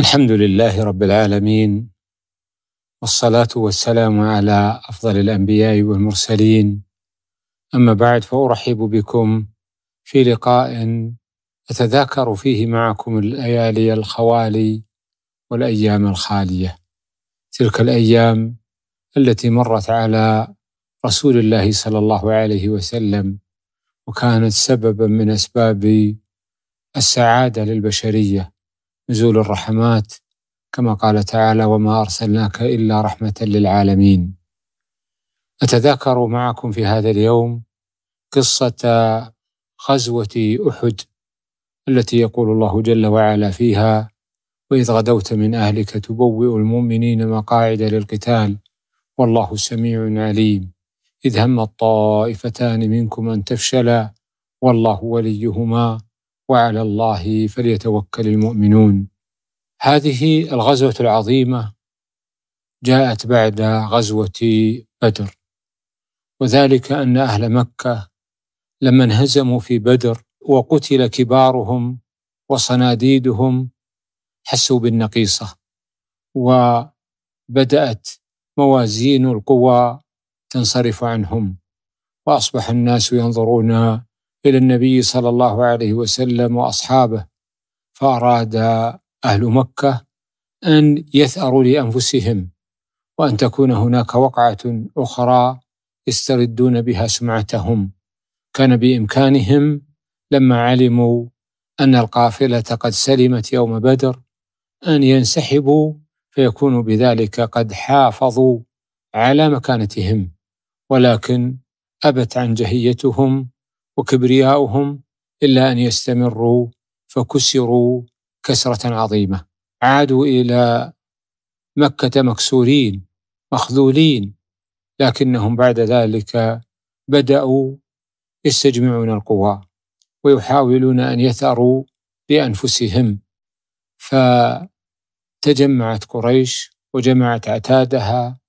الحمد لله رب العالمين والصلاة والسلام على أفضل الأنبياء والمرسلين أما بعد فأرحب بكم في لقاء أتذاكر فيه معكم الليالي الخوالي والأيام الخالية تلك الأيام التي مرت على رسول الله صلى الله عليه وسلم وكانت سببا من أسباب السعادة للبشرية نزول الرحمات كما قال تعالى وما ارسلناك الا رحمه للعالمين اتذاكر معكم في هذا اليوم قصه غزوه احد التي يقول الله جل وعلا فيها واذ غدوت من اهلك تبوئ المؤمنين مقاعد للقتال والله سميع عليم اذ هم الطائفتان منكم ان تفشلا والله وليهما وعلى الله فليتوكل المؤمنون هذه الغزوه العظيمه جاءت بعد غزوه بدر وذلك ان اهل مكه لما انهزموا في بدر وقتل كبارهم وصناديدهم حسوا بالنقيصه وبدات موازين القوى تنصرف عنهم واصبح الناس ينظرون إلى النبي صلى الله عليه وسلم وأصحابه فأراد أهل مكة أن يثأروا لأنفسهم وأن تكون هناك وقعة أخرى يستردون بها سمعتهم كان بإمكانهم لما علموا أن القافلة قد سلمت يوم بدر أن ينسحبوا فيكونوا بذلك قد حافظوا على مكانتهم ولكن أبت عن جهيتهم وكبرياؤهم إلا أن يستمروا فكسروا كسرة عظيمة عادوا إلى مكة مكسورين مخذولين لكنهم بعد ذلك بدأوا يستجمعون القوى ويحاولون أن يثأروا لأنفسهم فتجمعت قريش وجمعت عتادها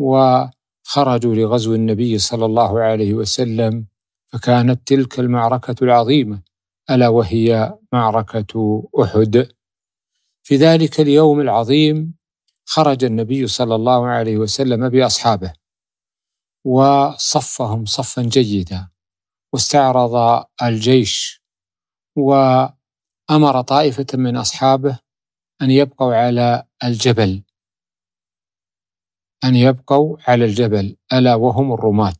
وخرجوا لغزو النبي صلى الله عليه وسلم فكانت تلك المعركة العظيمة ألا وهي معركة أحد في ذلك اليوم العظيم خرج النبي صلى الله عليه وسلم بأصحابه وصفهم صفا جيدا واستعرض الجيش وأمر طائفة من أصحابه أن يبقوا على الجبل أن يبقوا على الجبل ألا وهم الرماة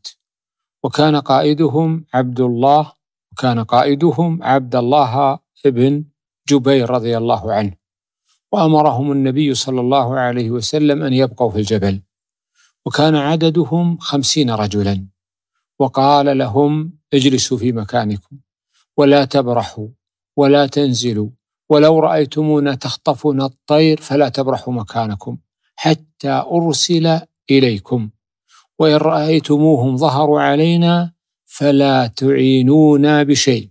وكان قائدهم عبد الله وكان قائدهم عبد الله بن جبير رضي الله عنه وأمرهم النبي صلى الله عليه وسلم أن يبقوا في الجبل وكان عددهم خمسين رجلا وقال لهم اجلسوا في مكانكم ولا تبرحوا ولا تنزلوا ولو رأيتمونا تخطفنا الطير فلا تبرحوا مكانكم حتى أرسل إليكم وإن رأيتموهم ظهروا علينا فلا تعينونا بشيء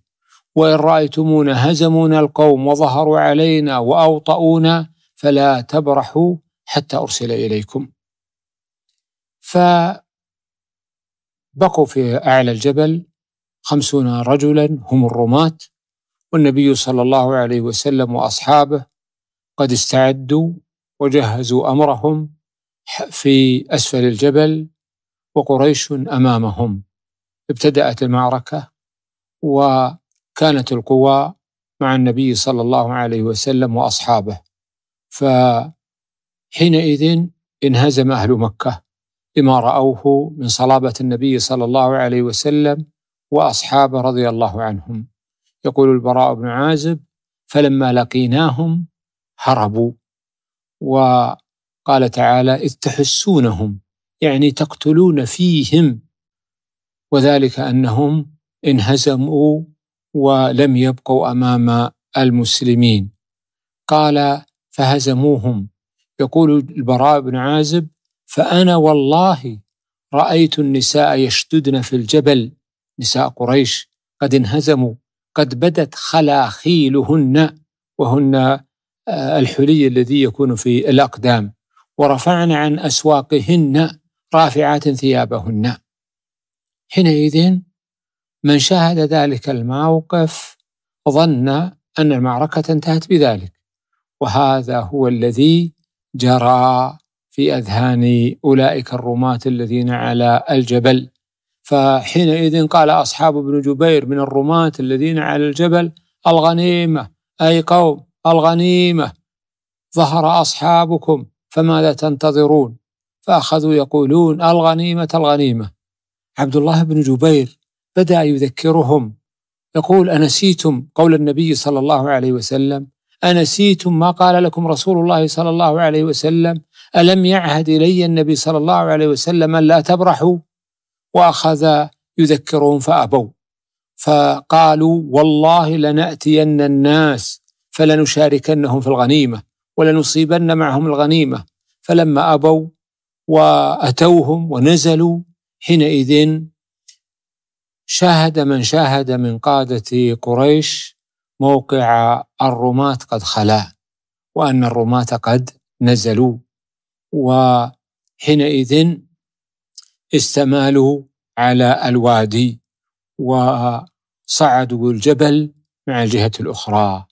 وإن رأيتمونا هزمونا القوم وظهروا علينا وأوطؤونا فلا تبرحوا حتى أرسل إليكم فبقوا في أعلى الجبل خمسون رجلا هم الرماة والنبي صلى الله عليه وسلم وأصحابه قد استعدوا وجهزوا أمرهم في أسفل الجبل وقريش أمامهم ابتدأت المعركة وكانت القوى مع النبي صلى الله عليه وسلم وأصحابه فحينئذ انهزم أهل مكة لما رأوه من صلابة النبي صلى الله عليه وسلم وأصحابه رضي الله عنهم يقول البراء بن عازب فلما لقيناهم هربوا وقال تعالى إذ تحسونهم يعني تقتلون فيهم وذلك انهم انهزموا ولم يبقوا امام المسلمين قال فهزموهم يقول البراء بن عازب فانا والله رايت النساء يشددن في الجبل نساء قريش قد انهزموا قد بدت خلاخيلهن وهن آه، الحلي الذي يكون في الاقدام ورفعن عن اسواقهن رافعات ثيابهن حينئذ من شاهد ذلك الموقف ظن أن المعركة انتهت بذلك وهذا هو الذي جرى في أذهان أولئك الرماة الذين على الجبل فحينئذ قال أصحاب ابن جبير من الرماة الذين على الجبل الغنيمة أي قوم الغنيمة ظهر أصحابكم فماذا تنتظرون فأخذوا يقولون الغنيمة الغنيمة عبد الله بن جبير بدأ يذكرهم يقول أنسيتم قول النبي صلى الله عليه وسلم أنسيتم ما قال لكم رسول الله صلى الله عليه وسلم ألم يعهد إلي النبي صلى الله عليه وسلم أن لا تبرحوا وأخذ يذكرهم فأبوا فقالوا والله لنأتين الناس فلنشاركنهم في الغنيمة ولنصيبن معهم الغنيمة فلما أبوا وأتوهم ونزلوا حينئذ شاهد من شاهد من قادة قريش موقع الرماة قد خلا وأن الرماة قد نزلوا وحينئذ استمالوا على الوادي وصعدوا الجبل مع الجهة الأخرى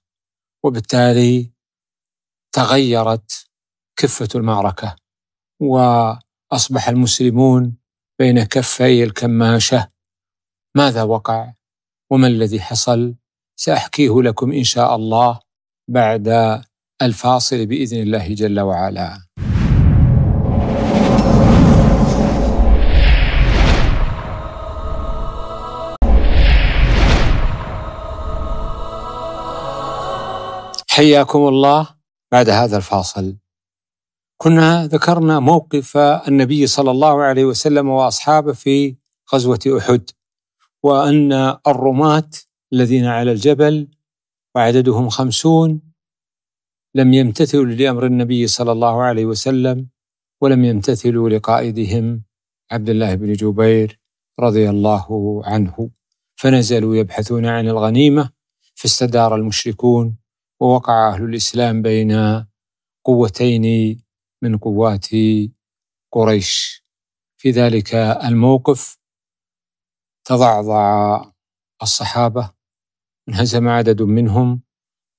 وبالتالي تغيرت كفة المعركة واصبح المسلمون بين كفي الكماشه ماذا وقع وما الذي حصل ساحكيه لكم ان شاء الله بعد الفاصل باذن الله جل وعلا حياكم الله بعد هذا الفاصل كنا ذكرنا موقف النبي صلى الله عليه وسلم واصحابه في غزوه احد وان الرماة الذين على الجبل وعددهم خمسون لم يمتثلوا لامر النبي صلى الله عليه وسلم ولم يمتثلوا لقائدهم عبد الله بن جبير رضي الله عنه فنزلوا يبحثون عن الغنيمه فاستدار المشركون ووقع اهل الاسلام بين قوتين من قوات قريش في ذلك الموقف تضعضع الصحابه انهزم عدد منهم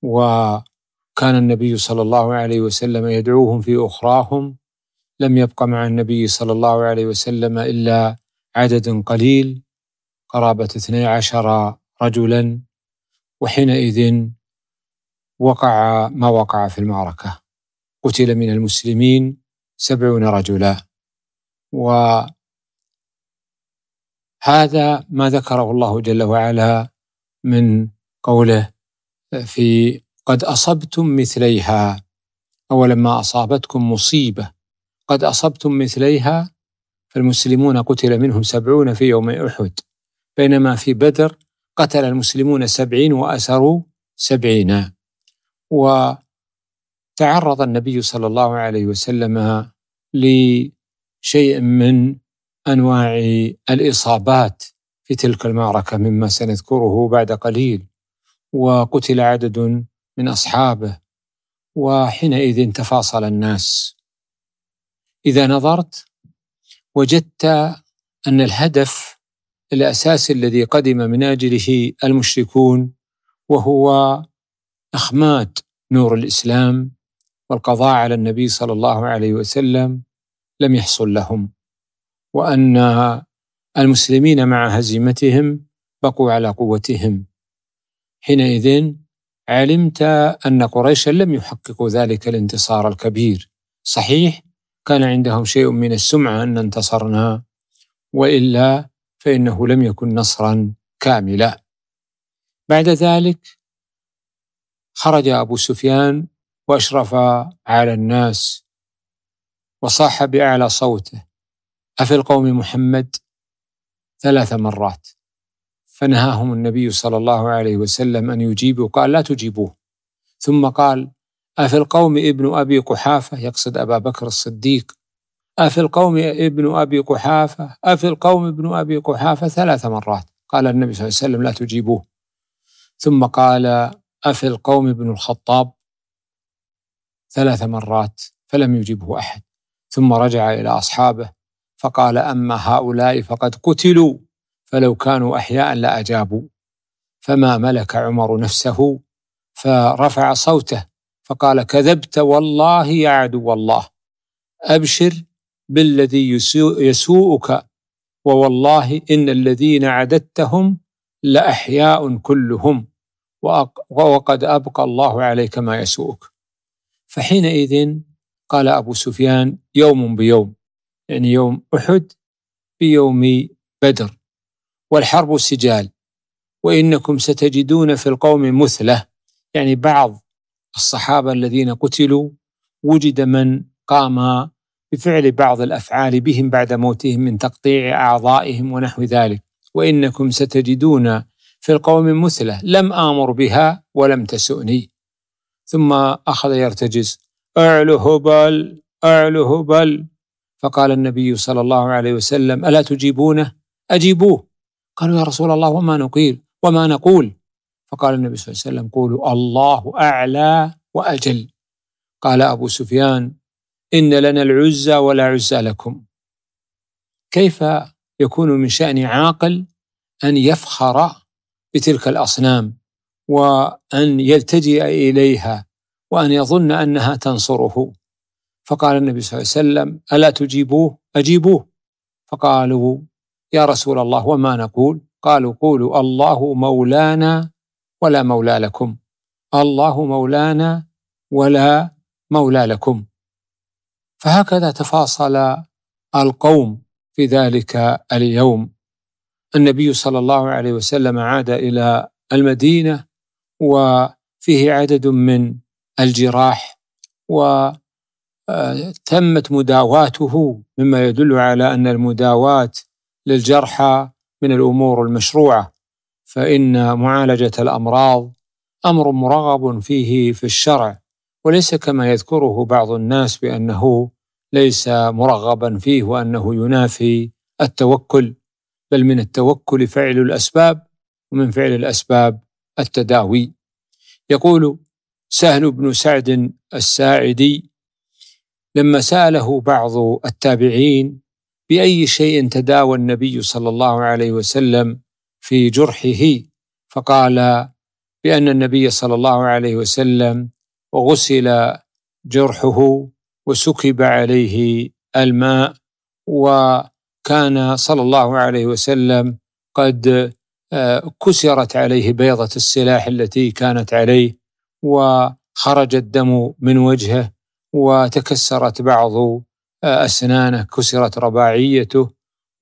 وكان النبي صلى الله عليه وسلم يدعوهم في اخراهم لم يبق مع النبي صلى الله عليه وسلم الا عدد قليل قرابه اثني عشر رجلا وحينئذ وقع ما وقع في المعركه قتل من المسلمين سبعون رجلا وهذا ما ذكره الله جل وعلا من قوله في قد أصبتم مثليها أولما أصابتكم مصيبة قد أصبتم مثليها فالمسلمون قتل منهم سبعون في يوم أحد بينما في بدر قتل المسلمون سبعين وأسروا سبعين و تعرض النبي صلى الله عليه وسلم لشيء من انواع الاصابات في تلك المعركه مما سنذكره بعد قليل وقتل عدد من اصحابه وحينئذ تفاصل الناس اذا نظرت وجدت ان الهدف الاساسي الذي قدم من اجله المشركون وهو اخماد نور الاسلام والقضاء على النبي صلى الله عليه وسلم لم يحصل لهم وأن المسلمين مع هزيمتهم بقوا على قوتهم حينئذ علمت أن قريشا لم يحققوا ذلك الانتصار الكبير صحيح كان عندهم شيء من السمعة أن انتصرنا وإلا فإنه لم يكن نصرا كاملا بعد ذلك خرج أبو سفيان واشرف على الناس وصاح باعلى صوته افي القوم محمد ثلاث مرات فنهاهم النبي صلى الله عليه وسلم ان يجيبوا قال لا تجيبوه ثم قال افي القوم ابن ابي قحافه يقصد ابا بكر الصديق افي القوم ابن ابي قحافه افي القوم ابن ابي قحافه ثلاث مرات قال النبي صلى الله عليه وسلم لا تجيبوه ثم قال افي القوم ابن الخطاب ثلاث مرات فلم يجبه احد ثم رجع الى اصحابه فقال اما هؤلاء فقد قتلوا فلو كانوا احياء لاجابوا فما ملك عمر نفسه فرفع صوته فقال كذبت والله يا عدو الله ابشر بالذي يسوءك ووالله ان الذين عددتهم لاحياء كلهم وقد ابقى الله عليك ما يسوءك فحينئذ قال أبو سفيان يوم بيوم يعني يوم أحد بيوم بدر والحرب سجال وإنكم ستجدون في القوم مثله يعني بعض الصحابة الذين قتلوا وجد من قام بفعل بعض الأفعال بهم بعد موتهم من تقطيع أعضائهم ونحو ذلك وإنكم ستجدون في القوم مثله لم آمر بها ولم تسؤني ثم أخذ يرتجز أعلو هبل أعلو هبل فقال النبي صلى الله عليه وسلم ألا تجيبونه أجيبوه قالوا يا رسول الله وما نقيل وما نقول فقال النبي صلى الله عليه وسلم قولوا الله أعلى وأجل قال أبو سفيان إن لنا العزى ولا عزى لكم كيف يكون من شأن عاقل أن يفخر بتلك الأصنام وأن يلتجئ إليها وأن يظن أنها تنصره فقال النبي صلى الله عليه وسلم ألا تجيبوه أجيبوه فقالوا يا رسول الله وما نقول قالوا قولوا الله مولانا ولا مولى لكم الله مولانا ولا مولى لكم فهكذا تفاصل القوم في ذلك اليوم النبي صلى الله عليه وسلم عاد الى المدينه وفيه عدد من الجراح وتمت مداواته مما يدل على أن المداواة للجرحى من الأمور المشروعة فإن معالجة الأمراض أمر مرغب فيه في الشرع وليس كما يذكره بعض الناس بأنه ليس مرغبا فيه وأنه ينافي التوكل بل من التوكل فعل الأسباب ومن فعل الأسباب التداوي يقول سهل بن سعد الساعدي لما ساله بعض التابعين باي شيء تداوى النبي صلى الله عليه وسلم في جرحه فقال بان النبي صلى الله عليه وسلم غسل جرحه وسكب عليه الماء وكان صلى الله عليه وسلم قد كسرت عليه بيضة السلاح التي كانت عليه وخرج الدم من وجهه وتكسرت بعض آه، أسنانه كسرت رباعيته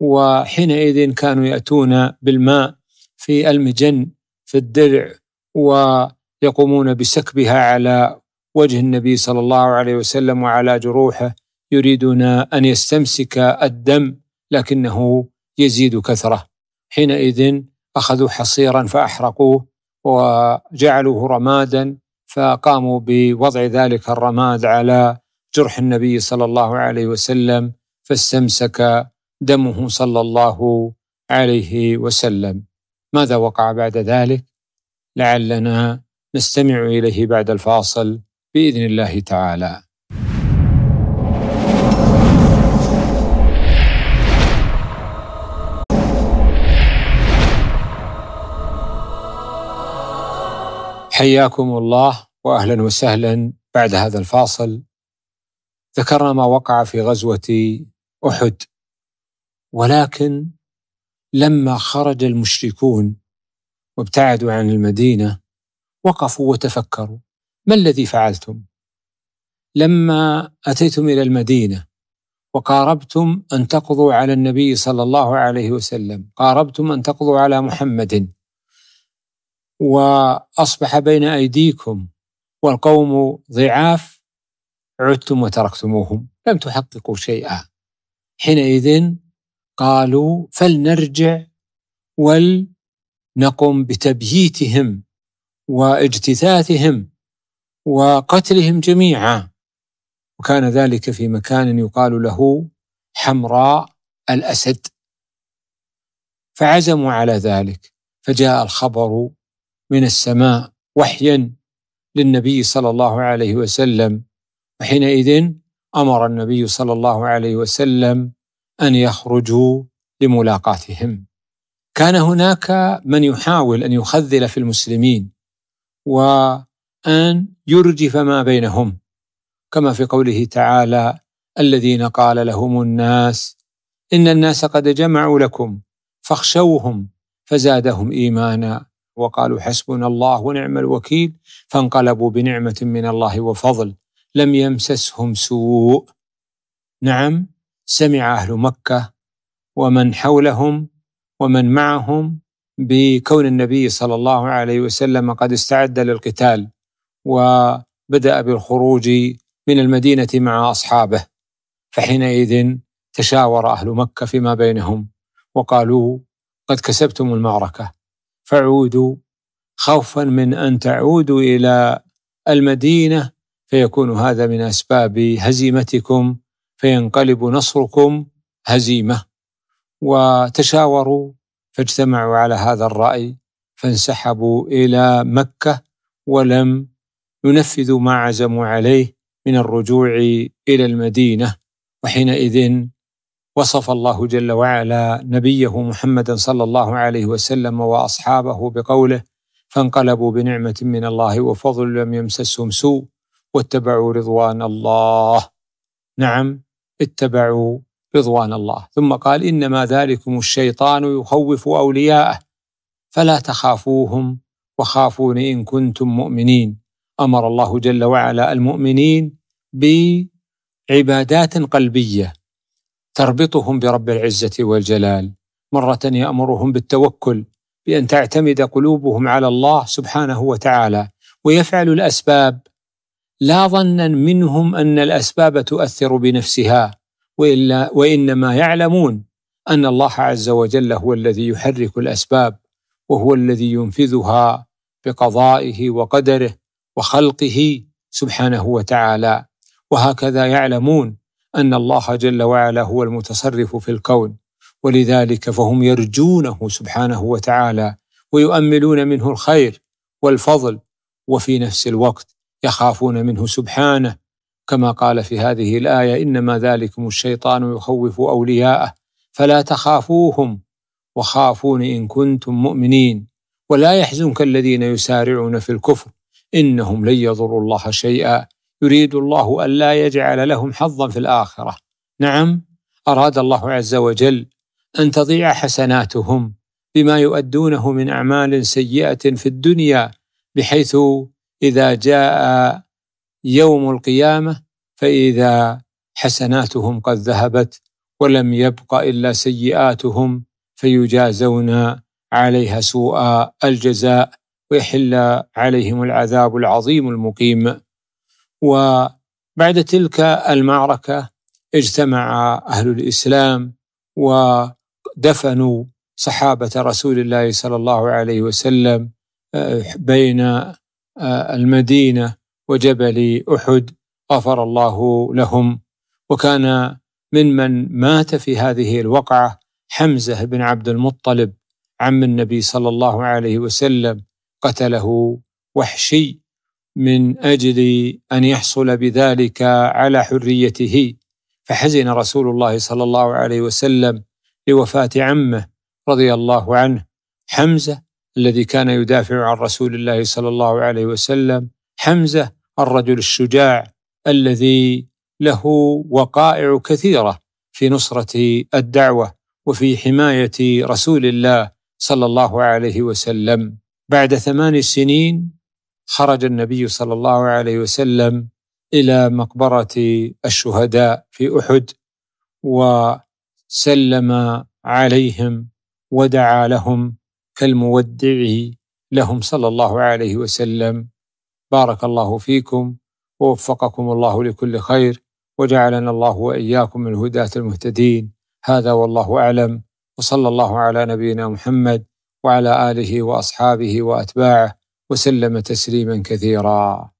وحينئذ كانوا يأتون بالماء في المجن في الدرع ويقومون بسكبها على وجه النبي صلى الله عليه وسلم وعلى جروحه يريدون أن يستمسك الدم لكنه يزيد كثرة حينئذ أخذوا حصيرا فأحرقوه وجعلوه رمادا فقاموا بوضع ذلك الرماد على جرح النبي صلى الله عليه وسلم فاستمسك دمه صلى الله عليه وسلم ماذا وقع بعد ذلك لعلنا نستمع اليه بعد الفاصل باذن الله تعالى حياكم الله واهلا وسهلا بعد هذا الفاصل ذكرنا ما وقع في غزوه احد ولكن لما خرج المشركون وابتعدوا عن المدينه وقفوا وتفكروا ما الذي فعلتم لما اتيتم الى المدينه وقاربتم ان تقضوا على النبي صلى الله عليه وسلم قاربتم ان تقضوا على محمد واصبح بين ايديكم والقوم ضعاف عدتم وتركتموهم لم تحققوا شيئا حينئذ قالوا فلنرجع ولنقم بتبييتهم واجتثاثهم وقتلهم جميعا وكان ذلك في مكان يقال له حمراء الاسد فعزموا على ذلك فجاء الخبر من السماء وحيا للنبي صلى الله عليه وسلم وحينئذ امر النبي صلى الله عليه وسلم ان يخرجوا لملاقاتهم كان هناك من يحاول ان يخذل في المسلمين وان يرجف ما بينهم كما في قوله تعالى الذين قال لهم الناس ان الناس قد جمعوا لكم فاخشوهم فزادهم ايمانا وقالوا حسبنا الله ونعم الوكيل فانقلبوا بنعمة من الله وفضل لم يمسسهم سوء نعم سمع أهل مكة ومن حولهم ومن معهم بكون النبي صلى الله عليه وسلم قد استعد للقتال وبدأ بالخروج من المدينة مع أصحابه فحينئذ تشاور أهل مكة فيما بينهم وقالوا قد كسبتم المعركة فعودوا خوفا من ان تعودوا الى المدينه فيكون هذا من اسباب هزيمتكم فينقلب نصركم هزيمه وتشاوروا فاجتمعوا على هذا الراي فانسحبوا الى مكه ولم ينفذوا ما عزموا عليه من الرجوع الى المدينه وحينئذ وصف الله جل وعلا نبيه محمدا صلى الله عليه وسلم واصحابه بقوله فانقلبوا بنعمه من الله وفضل لم يمسسهم سوء واتبعوا رضوان الله نعم اتبعوا رضوان الله ثم قال انما ذلكم الشيطان يخوف اولياءه فلا تخافوهم وخافون ان كنتم مؤمنين امر الله جل وعلا المؤمنين بعبادات قلبيه تربطهم برب العزه والجلال مره يامرهم بالتوكل بان تعتمد قلوبهم على الله سبحانه وتعالى ويفعل الاسباب لا ظنا منهم ان الاسباب تؤثر بنفسها والا وانما يعلمون ان الله عز وجل هو الذي يحرك الاسباب وهو الذي ينفذها بقضائه وقدره وخلقه سبحانه وتعالى وهكذا يعلمون ان الله جل وعلا هو المتصرف في الكون ولذلك فهم يرجونه سبحانه وتعالى ويؤملون منه الخير والفضل وفي نفس الوقت يخافون منه سبحانه كما قال في هذه الايه انما ذلكم الشيطان يخوف اولياءه فلا تخافوهم وخافون ان كنتم مؤمنين ولا يحزنك الذين يسارعون في الكفر انهم لن يضروا الله شيئا يريد الله ألا يجعل لهم حظا في الآخرة نعم أراد الله عز وجل أن تضيع حسناتهم بما يؤدونه من أعمال سيئة في الدنيا بحيث إذا جاء يوم القيامة فإذا حسناتهم قد ذهبت ولم يبق إلا سيئاتهم فيجازون عليها سوء الجزاء ويحل عليهم العذاب العظيم المقيم وبعد تلك المعركة اجتمع أهل الإسلام ودفنوا صحابة رسول الله صلى الله عليه وسلم آه، بين آه، المدينة وجبل أحد غفر الله لهم وكان ممن مات في هذه الوقعة حمزة بن عبد المطلب عم النبي صلى الله عليه وسلم قتله وحشي من اجل ان يحصل بذلك على حريته فحزن رسول الله صلى الله عليه وسلم لوفاه عمه رضي الله عنه حمزه الذي كان يدافع عن رسول الله صلى الله عليه وسلم حمزه الرجل الشجاع الذي له وقائع كثيره في نصره الدعوه وفي حمايه رسول الله صلى الله عليه وسلم بعد ثمان سنين خرج النبي صلى الله عليه وسلم الى مقبره الشهداء في احد وسلم عليهم ودعا لهم كالمودع لهم صلى الله عليه وسلم بارك الله فيكم ووفقكم الله لكل خير وجعلنا الله واياكم من هداة المهتدين هذا والله اعلم وصلى الله على نبينا محمد وعلى اله واصحابه واتباعه وسلم تسليما كثيرا